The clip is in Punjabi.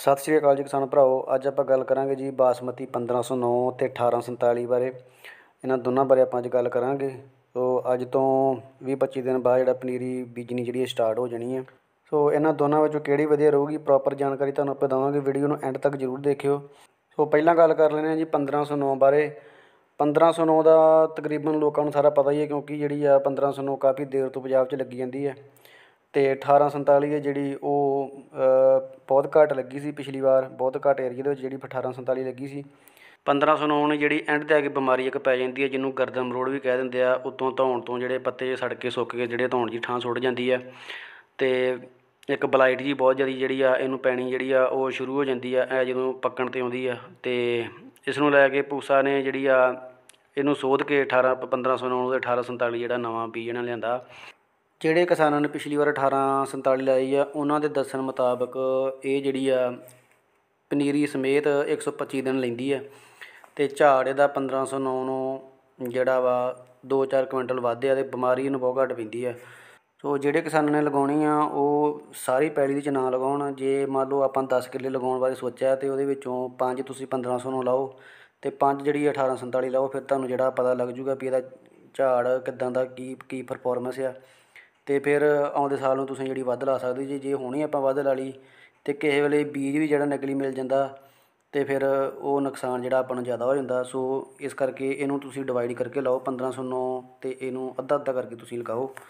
ਸਤਿ ਸ਼੍ਰੀ ਅਕਾਲ ਜੀ ਕਿਸਾਨ ਭਰਾਓ ਅੱਜ ਆਪਾਂ ਗੱਲ ਕਰਾਂਗੇ ਜੀ ਬਾਸਮਤੀ 1509 ਤੇ 1847 ਬਾਰੇ ਇਹਨਾਂ ਦੋਨਾਂ ਬਾਰੇ ਆਪਾਂ ਅੱਜ ਗੱਲ ਕਰਾਂਗੇ ਸੋ ਅੱਜ ਤੋਂ 20-25 ਦਿਨ ਬਾਅਦ ਜਿਹੜਾ ਪਨੀਰੀ ਬੀਜਣੀ ਜਿਹੜੀ ਇਹ ਸਟਾਰਟ ਹੋ ਜਾਣੀ ਹੈ ਸੋ ਇਹਨਾਂ ਦੋਨਾਂ ਵਿੱਚੋਂ ਕਿਹੜੀ ਵਧੀਆ ਰਹੂਗੀ ਪ੍ਰੋਪਰ ਜਾਣਕਾਰੀ ਤੁਹਾਨੂੰ ਆਪਾਂ ਦਵਾਂਗੇ ਵੀਡੀਓ ਨੂੰ ਐਂਡ ਤੱਕ ਜ਼ਰੂਰ ਦੇਖਿਓ ਸੋ ਪਹਿਲਾਂ ਗੱਲ ਕਰ ਲੈਂਦੇ ਹਾਂ ਜੀ 1509 ਬਾਰੇ 1509 ਦਾ ਤਕਰੀਬਨ ਲੋਕਾਂ ਨੂੰ ਸਾਰਾ ਪਤਾ ਹੀ ਹੈ ਕਿਉਂਕਿ ਜਿਹੜੀ ਆ 1509 ਕਾਫੀ ਦੇਰ ਤੋਂ ਪੰਜਾਬ 'ਚ ਲੱਗੀ ਜਾਂਦੀ ਹੈ ਤੇ 1847 ਹੈ ਜਿਹੜੀ ਉਹ ਬਹੁਤ ਘਾਟ ਲੱਗੀ ਸੀ ਪਿਛਲੀ ਵਾਰ ਬਹੁਤ ਘਾਟ ਏਰੀਆ ਦੇ ਵਿੱਚ ਜਿਹੜੀ 1847 ਲੱਗੀ ਸੀ 1509 ਜਿਹੜੀ ਐਂਡ ਤੇ ਆ ਕੇ ਬਿਮਾਰੀ ਇੱਕ ਪੈ ਜਾਂਦੀ ਹੈ ਜਿਹਨੂੰ ਗਰਦਨ ਮਰੋੜ ਵੀ ਕਹਿ ਦਿੰਦੇ ਆ ਉਤੋਂ ਧੌਣ ਤੋਂ ਜਿਹੜੇ ਪੱਤੇ ਸੜ ਕੇ ਸੁੱਕ ਕੇ ਜਿਹੜੇ ਧੌਣ ਦੀ ਠਾਂ ਸੁੱਟ ਜਾਂਦੀ ਆ ਤੇ ਇੱਕ ਬਲਾਈਟ ਜੀ ਬਹੁਤ ਜ਼ਿਆਦਾ ਜਿਹੜੀ ਆ ਇਹਨੂੰ ਪੈਣੀ ਜਿਹੜੀ ਆ ਉਹ ਸ਼ੁਰੂ ਹੋ ਜਾਂਦੀ ਆ ਇਹ ਜਦੋਂ ਪੱਕਣ ਤੇ ਆਉਂਦੀ ਆ ਤੇ ਇਸ ਨੂੰ ਲੈ ਕੇ ਪੂਸਾ ਨੇ ਜਿਹੜੀ ਆ ਇਹਨੂੰ ਸੋਧ ਕੇ 18 1509 ਤੇ 1847 ਜਿਹੜਾ ਨਵਾਂ ਬੀਜ ਇਹਨਾਂ ਲਿਆਂਦਾ ਜਿਹੜੇ ਕਿਸਾਨਾਂ ਨੇ ਪਿਛਲੀ ਵਾਰ 1847 ਲਈ ਲਾਈ ਆ ਉਹਨਾਂ ਦੇ ਦੱਸਣ ਮੁਤਾਬਕ ਇਹ ਜਿਹੜੀ ਆ ਪਨੀਰੀ ਸਮੇਤ 125 ਦਿਨ ਲੈਂਦੀ ਆ ਤੇ ਝਾੜ ਇਹਦਾ 1509 ਨੂੰ ਜਿਹੜਾ ਵਾ 2-4 ਕੁਇੰਟਲ ਵਾਧੇ ਆ ਤੇ ਬਿਮਾਰੀ ਨੂੰ ਬਹੁਤ ਘੱਟ ਪੈਂਦੀ ਆ ਸੋ ਜਿਹੜੇ ਕਿਸਾਨਾਂ ਨੇ ਲਗਾਉਣੀ ਆ ਉਹ ਸਾਰੀ ਪੈਲੀ ਦੇ 'ਚ ਨਾ ਲਗਾਉਣ ਜੇ ਮੰਨ ਲਓ ਆਪਾਂ 10 ਕਿੱਲੇ ਲਗਾਉਣ ਬਾਰੇ ਸੋਚਿਆ ਤੇ ਉਹਦੇ ਵਿੱਚੋਂ ਪੰਜ ਤੁਸੀਂ 1500 ਨੂੰ ਲਾਓ ਤੇ ਪੰਜ ਜਿਹੜੀ 1847 ਲਾਓ ਫਿਰ ਤੁਹਾਨੂੰ ਜਿਹੜਾ ਪਤਾ ਲੱਗ ਜੂਗਾ ਵੀ ਇਹਦਾ ਝਾੜ ਕਿਦਾਂ ਦਾ ਕੀ ਕੀ ਪਰਫਾਰਮੈਂਸ ਆ ਅਤੇ ਫਿਰ ਆਉਂਦੇ ਸਾਲ ਨੂੰ ਤੁਸੀਂ ਜਿਹੜੀ ਵੱਧ ਲਾ ਸਕਦੇ ਜੇ ਜੇ ਹੋਣੀ ਆਪਾਂ ਵੱਧ ਲਾ ਲਈ ਅਤੇ ਕਿਸੇ ਵੇਲੇ ਬੀਜ ਵੀ ਜਿਹੜਾ ਨਕਲੀ ਮਿਲ ਜਾਂਦਾ ਅਤੇ ਫਿਰ ਉਹ ਨੁਕਸਾਨ ਜਿਹੜਾ ਆਪਾਂ ਨੂੰ ਜ਼ਿਆਦਾ ਹੋ ਜਾਂਦਾ ਸੋ ਇਸ ਕਰਕੇ ਇਹਨੂੰ ਤੁਸੀਂ ਡਿਵਾਈਡ ਕਰਕੇ ਲਾਓ ਪੰਦਰਾਂ ਸੌ ਨੌ ਅਤੇ ਇਹਨੂੰ ਅੱਧਾ ਅੱਧਾ ਕਰਕੇ ਤੁਸੀਂ ਲਗਾਓ